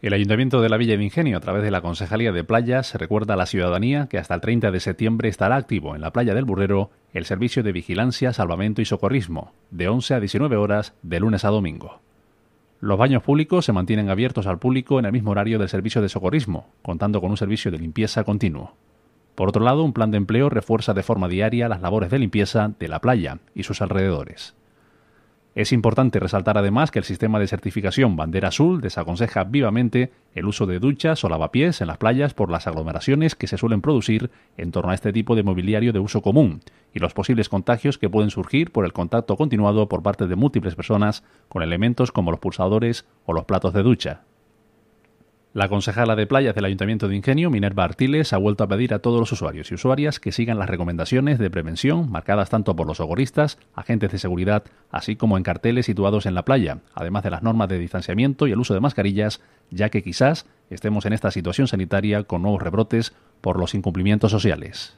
El Ayuntamiento de la Villa de Ingenio, a través de la Concejalía de Playas, recuerda a la ciudadanía que hasta el 30 de septiembre estará activo en la playa del Burrero el servicio de vigilancia, salvamento y socorrismo, de 11 a 19 horas, de lunes a domingo. Los baños públicos se mantienen abiertos al público en el mismo horario del servicio de socorrismo, contando con un servicio de limpieza continuo. Por otro lado, un plan de empleo refuerza de forma diaria las labores de limpieza de la playa y sus alrededores. Es importante resaltar además que el sistema de certificación Bandera Azul desaconseja vivamente el uso de duchas o lavapiés en las playas por las aglomeraciones que se suelen producir en torno a este tipo de mobiliario de uso común y los posibles contagios que pueden surgir por el contacto continuado por parte de múltiples personas con elementos como los pulsadores o los platos de ducha. La concejala de playas del Ayuntamiento de Ingenio, Minerva Artiles, ha vuelto a pedir a todos los usuarios y usuarias que sigan las recomendaciones de prevención marcadas tanto por los socorristas, agentes de seguridad, así como en carteles situados en la playa, además de las normas de distanciamiento y el uso de mascarillas, ya que quizás estemos en esta situación sanitaria con nuevos rebrotes por los incumplimientos sociales.